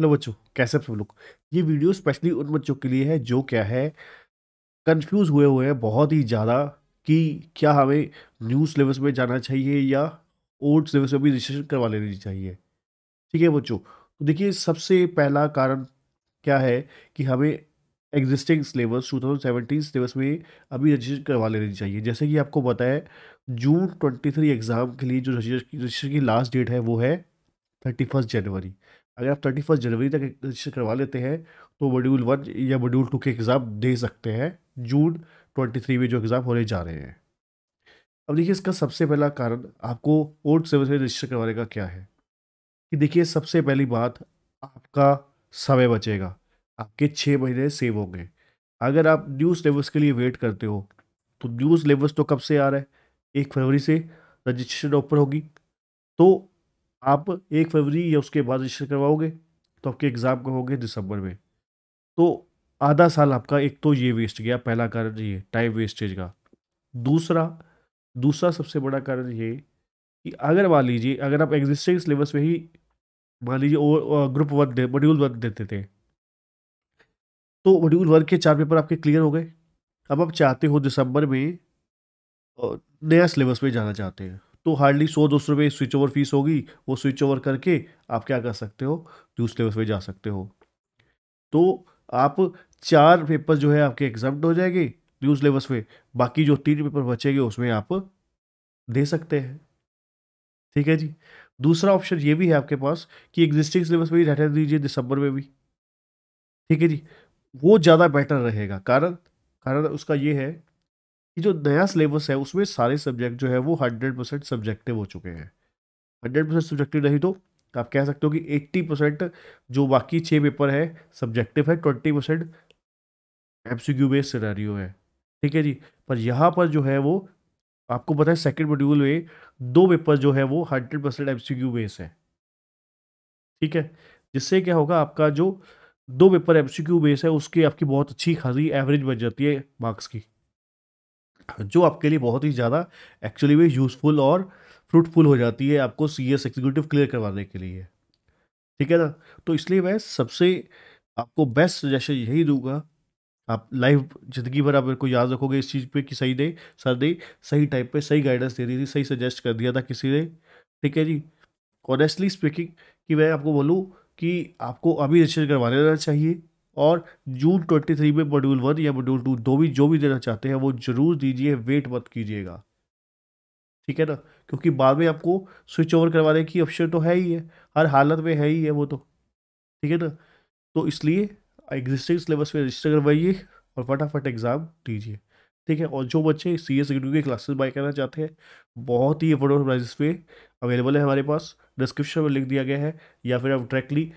hello बच्चों कैसे सब लोग ये वीडियो स्पेशली उन बच्चों के लिए है जो क्या है कंफ्यूज हुए हुए हैं बहुत ही ज़्यादा कि क्या हमें न्यू सिलेबस में जाना चाहिए या ओल्ड सिलेबस में भी रजिस्ट्रेशन करवा लेनी चाहिए ठीक है बच्चों तो देखिए सबसे पहला कारण क्या है कि हमें existing syllabus two thousand syllabus में अभी रजिस्ट्रेशन करवा लेनी चाहिए जैसे कि आपको पता है जून ट्वेंटी थ्री एग्ज़ाम के लिए जो रजिस्ट्रेशन की लास्ट डेट है वो है थर्टी फर्स्ट जनवरी अगर आप ट्वेंटी फर्स्ट जनवरी तक रजिस्टर करवा लेते हैं तो मॉड्यूल वन या मॉड्यूल टू के एग्ज़ाम दे सकते हैं जून ट्वेंटी थ्री में जो एग्ज़ाम होने जा रहे हैं अब देखिए इसका सबसे पहला कारण आपको ओल्ड सेवन से रजिस्टर करवाने का क्या है कि देखिए सबसे पहली बात आपका समय बचेगा आपके छः महीने सेव होंगे अगर आप न्यू सिलेबस के लिए वेट करते हो तो न्यू सिलेबस तो कब से आ रहा है एक फरवरी से रजिस्ट्रेशन ओपन होगी तो आप एक फरवरी या उसके बाद रजिस्टर करवाओगे तो आपके एग्ज़ाम का होंगे दिसंबर में तो आधा साल आपका एक तो ये वेस्ट गया पहला कारण ये टाइम वेस्टेज का दूसरा दूसरा सबसे बड़ा कारण ये कि अगर मान लीजिए अगर आप एग्जिस्टिंग सिलेबस में ही मान लीजिए ग्रुप वन दे मॉड्यूल वन देते थे तो मॉड्यूल वन के चार पेपर आपके क्लियर हो गए अब आप चाहते हो दिसंबर में नया सिलेबस में जाना चाहते हैं तो हार्डली सौ दो सौ रुपये स्विच ओवर फीस होगी वो स्विच ओवर करके आप क्या कर सकते हो दूसरे लेवल पर जा सकते हो तो आप चार पेपर जो है आपके एग्जाम हो जाएंगे न्यूज़ लेवल पे बाकी जो तीन पेपर बचेंगे उसमें आप दे सकते हैं ठीक है जी दूसरा ऑप्शन ये भी है आपके पास कि एग्जिस्टिंग सिलेबस में ही रहने दीजिए दिसंबर में भी ठीक है जी वो ज़्यादा बेटर रहेगा कारण कारण उसका ये है कि जो नया सिलेबस है उसमें सारे सब्जेक्ट जो है वो हंड्रेड परसेंट सब्जेक्टिव हो चुके हैं हंड्रेड परसेंट सब्जेक्टिव नहीं तो आप कह सकते हो कि एट्टी परसेंट जो बाकी छः पेपर है सब्जेक्टिव है twenty percent M C Q based scenario है ठीक है जी पर यहाँ पर जो है वो आपको पता है सेकेंड मॉड्यूल में दो पेपर जो है वो hundred percent M C Q base है ठीक है जिससे क्या होगा आपका जो दो paper M C Q base है उसकी आपकी बहुत अच्छी खासी एवरेज बन जाती है मार्क्स की जो आपके लिए बहुत ही ज़्यादा एक्चुअली में यूज़फुल और फ्रूटफुल हो जाती है आपको सी एस एग्जीक्यूटिव क्लियर करवाने के लिए ठीक है ना तो इसलिए मैं सबसे आपको बेस्ट सजेशन यही दूंगा आप लाइफ ज़िंदगी भर आप मेरे को याद रखोगे इस चीज़ पे कि सही ने सर ने सही टाइम पे सही गाइडेंस दे दी थी सही सजेस्ट कर दिया था किसी ने ठीक है जी ऑनेस्टली स्पीकिंग कि मैं आपको बोलूँ कि आपको अभी रजिस्टर करवा लेना चाहिए और जून ट्वेंटी थ्री में मॉड्यूल वन या मॉड्यूल टू दो भी जो भी देना चाहते हैं वो ज़रूर दीजिए वेट मत कीजिएगा ठीक है ना क्योंकि बाद में आपको स्विच ओवर करवाने की ऑप्शन तो है ही है हर हालत में है ही है वो तो ठीक है ना तो इसलिए एग्जिस्टिंग सिलेबस में रजिस्टर करवाइए और फटाफट एग्ज़ाम दीजिए ठीक है और जो बच्चे सी एस की क्लासेस बाई करना चाहते हैं बहुत ही अफोर्डेबल प्राइस पे अवेलेबल है हमारे पास डिस्क्रिप्शन में लिंक दिया गया है या फिर आप डायरेक्टली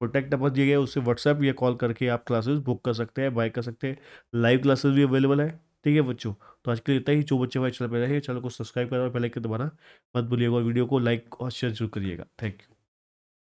प्रोटेक्ट नंबर दिए गए उससे व्हाट्सएप या कॉल करके आप क्लासेस बुक कर सकते हैं बाय कर सकते हैं लाइव क्लासेस भी अवेलेबल है ठीक है बच्चों तो आज के लिए इतना ही जो बच्चे हमारे चैनल पर रहे चैनल को सब्सक्राइब करें और पहले के दोबारा मत भूलिएगा और वीडियो को लाइक और शेयर जरूर करिएगा थैंक यू